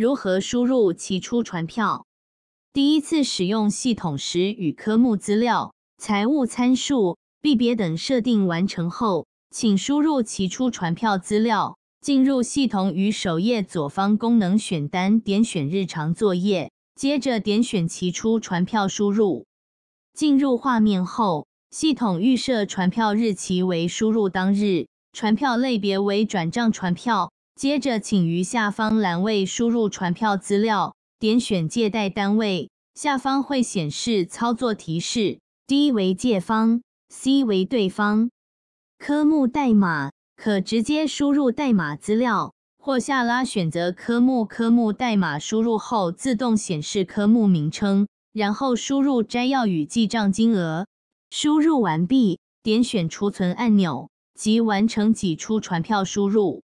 如何输入期初传票？第一次使用系统时，与科目资料、财务参数、币别等设定完成后，请输入期初传票资料。进入系统与首页左方功能选单，点选日常作业，接着点选期初传票输入。进入画面后，系统预设传票日期为输入当日，传票类别为转账传票。接着，请于下方栏位输入传票资料，点选借贷单位，下方会显示操作提示，D 为借方，C 为对方。科目代码可直接输入代码资料，或下拉选择科目。科目代码输入后，自动显示科目名称，然后输入摘要与记账金额。输入完毕，点选储存按钮，即完成挤出传票输入。